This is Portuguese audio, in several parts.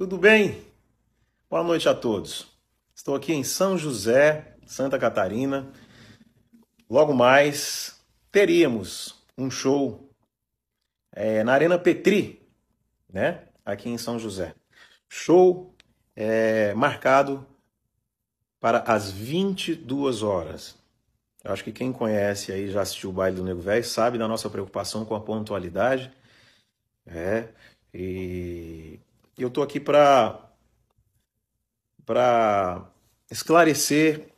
Tudo bem? Boa noite a todos. Estou aqui em São José, Santa Catarina. Logo mais teríamos um show é, na Arena Petri, né? Aqui em São José. Show é, marcado para as 22 horas. Eu acho que quem conhece aí já assistiu o baile do Nego Velho sabe da nossa preocupação com a pontualidade. É, e e eu estou aqui para para esclarecer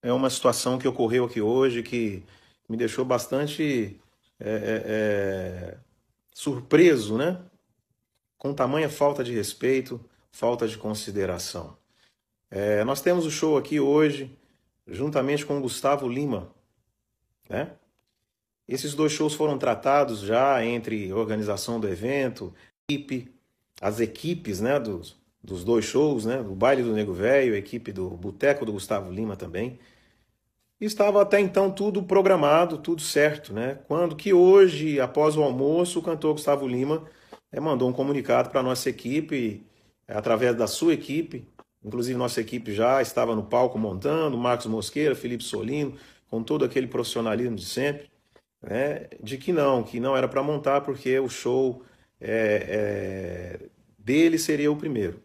é uma situação que ocorreu aqui hoje que me deixou bastante é, é, é, surpreso, né? Com tamanha falta de respeito, falta de consideração. É, nós temos o show aqui hoje, juntamente com o Gustavo Lima, né? Esses dois shows foram tratados já entre organização do evento, equipe, as equipes né, dos, dos dois shows, né, o baile do Nego Velho, a equipe do Boteco do Gustavo Lima também. Estava até então tudo programado, tudo certo, né? Quando que hoje, após o almoço, o cantor Gustavo Lima é, mandou um comunicado para a nossa equipe, é, através da sua equipe, inclusive nossa equipe já estava no palco montando, Marcos Mosqueira, Felipe Solino, com todo aquele profissionalismo de sempre, né? De que não, que não era para montar porque o show é, dele seria o primeiro.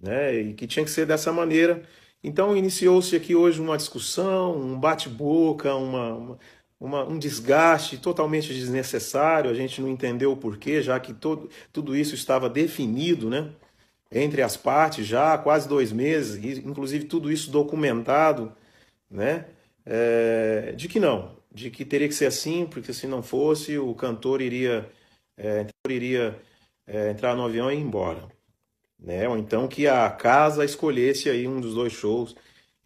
Né? E que tinha que ser dessa maneira. Então iniciou-se aqui hoje uma discussão, um bate-boca, uma, uma, uma, um desgaste totalmente desnecessário. A gente não entendeu o porquê, já que todo, tudo isso estava definido, né? Entre as partes já há quase dois meses, inclusive tudo isso documentado, né? É, de que não, de que teria que ser assim, porque se não fosse, o cantor iria, é, iria é, entrar no avião e ir embora. Né? Ou então que a casa escolhesse aí um dos dois shows.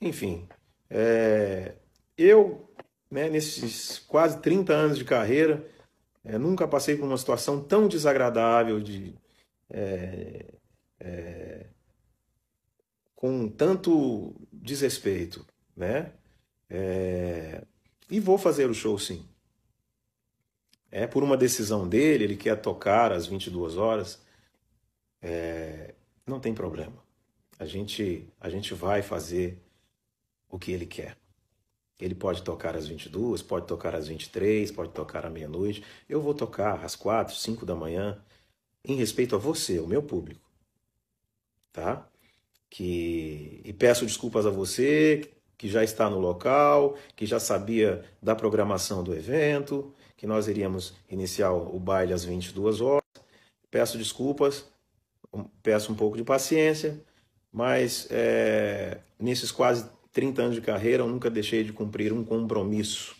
Enfim, é, eu, né, nesses quase 30 anos de carreira, é, nunca passei por uma situação tão desagradável de... É, é, com tanto desrespeito, né? É, e vou fazer o show sim. É, por uma decisão dele, ele quer tocar às 22 horas, é, não tem problema. A gente, a gente vai fazer o que ele quer. Ele pode tocar às 22, pode tocar às 23, pode tocar à meia-noite. Eu vou tocar às 4, 5 da manhã, em respeito a você, o meu público. Tá? Que, e peço desculpas a você que já está no local, que já sabia da programação do evento, que nós iríamos iniciar o baile às 22 horas. Peço desculpas, peço um pouco de paciência, mas é, nesses quase 30 anos de carreira eu nunca deixei de cumprir um compromisso,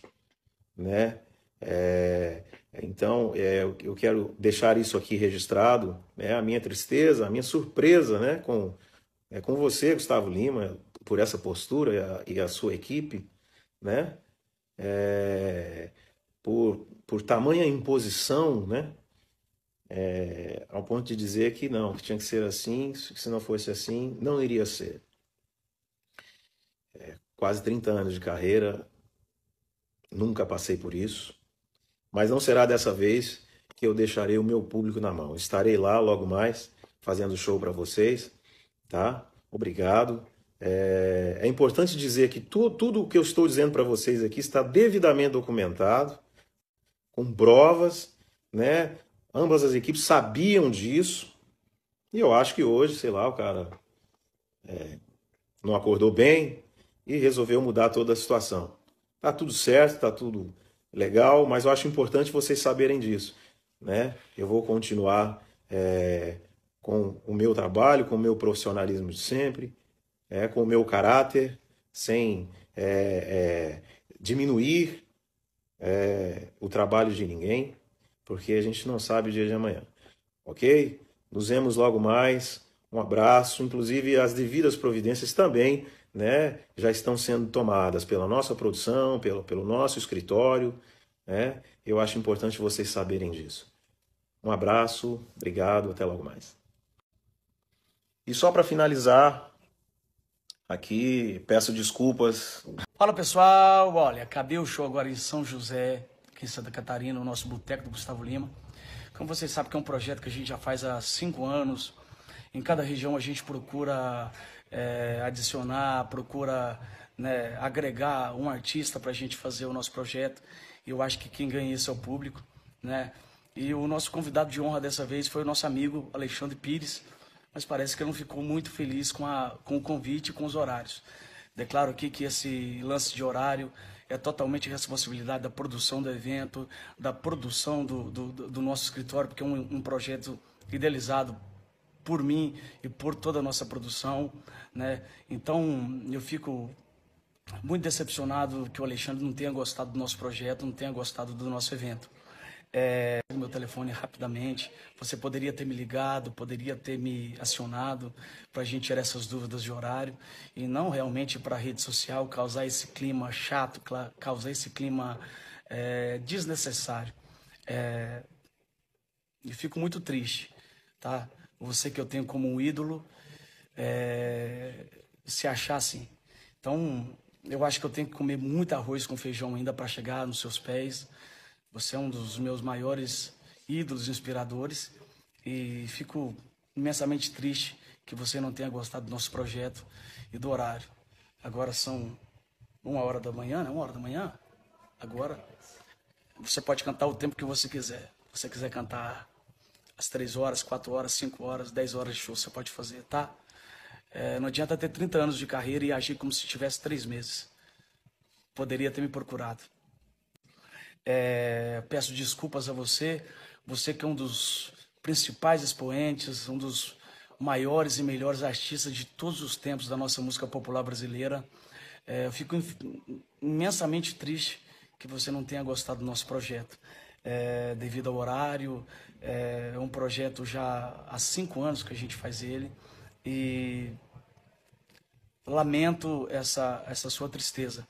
né? É, então é, eu quero deixar isso aqui registrado, né? A minha tristeza, a minha surpresa, né? Com é, com você, Gustavo Lima, por essa postura e a, e a sua equipe, né? É, por, por tamanha imposição, né? É, ao ponto de dizer que não, que tinha que ser assim, se não fosse assim, não iria ser. É, quase 30 anos de carreira, nunca passei por isso, mas não será dessa vez que eu deixarei o meu público na mão. Estarei lá logo mais fazendo show para vocês, tá? Obrigado. É, é importante dizer que tu, tudo o que eu estou dizendo para vocês aqui está devidamente documentado, com provas, né? Ambas as equipes sabiam disso. E eu acho que hoje, sei lá, o cara é, não acordou bem e resolveu mudar toda a situação. Tá tudo certo, tá tudo legal, mas eu acho importante vocês saberem disso. Né? Eu vou continuar é, com o meu trabalho, com o meu profissionalismo de sempre, é, com o meu caráter, sem é, é, diminuir é, o trabalho de ninguém, porque a gente não sabe o dia de amanhã. Ok? Nos vemos logo mais. Um abraço. Inclusive, as devidas providências também né, já estão sendo tomadas pela nossa produção, pelo, pelo nosso escritório. Né? Eu acho importante vocês saberem disso. Um abraço, obrigado, até logo mais. E só para finalizar, Aqui peço desculpas. Fala pessoal, olha, acabei o show agora em São José, aqui em Santa Catarina, o nosso boteco do Gustavo Lima. Como vocês sabem, que é um projeto que a gente já faz há cinco anos. Em cada região a gente procura é, adicionar, procura né, agregar um artista para a gente fazer o nosso projeto. E eu acho que quem ganha isso é o público, né? E o nosso convidado de honra dessa vez foi o nosso amigo Alexandre Pires mas parece que não ficou muito feliz com, a, com o convite e com os horários. Declaro aqui que esse lance de horário é totalmente responsabilidade da produção do evento, da produção do, do, do nosso escritório, porque é um, um projeto idealizado por mim e por toda a nossa produção, né? Então eu fico muito decepcionado que o Alexandre não tenha gostado do nosso projeto, não tenha gostado do nosso evento é, o meu telefone rapidamente. Você poderia ter me ligado, poderia ter me acionado para a gente tirar essas dúvidas de horário e não realmente para a rede social causar esse clima chato, causar esse clima é, desnecessário. É, e fico muito triste, tá? Você que eu tenho como um ídolo é, se achar assim. Então, eu acho que eu tenho que comer muito arroz com feijão ainda para chegar nos seus pés. Você é um dos meus maiores ídolos inspiradores e fico imensamente triste que você não tenha gostado do nosso projeto e do horário. Agora são uma hora da manhã, né? Uma hora da manhã? Agora você pode cantar o tempo que você quiser. Se você quiser cantar às três horas, quatro horas, cinco horas, dez horas de show, você pode fazer, tá? É, não adianta ter 30 anos de carreira e agir como se tivesse três meses. Poderia ter me procurado. É, peço desculpas a você, você que é um dos principais expoentes, um dos maiores e melhores artistas de todos os tempos da nossa música popular brasileira. É, eu fico imensamente triste que você não tenha gostado do nosso projeto. É, devido ao horário, é, é um projeto já há cinco anos que a gente faz ele e lamento essa, essa sua tristeza.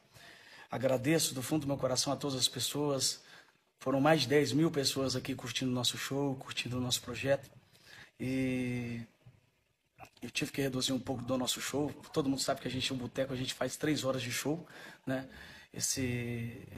Agradeço do fundo do meu coração a todas as pessoas. Foram mais de 10 mil pessoas aqui curtindo o nosso show, curtindo o nosso projeto. E eu tive que reduzir um pouco do nosso show. Todo mundo sabe que a gente, é um Boteco, a gente faz três horas de show, né? Esse,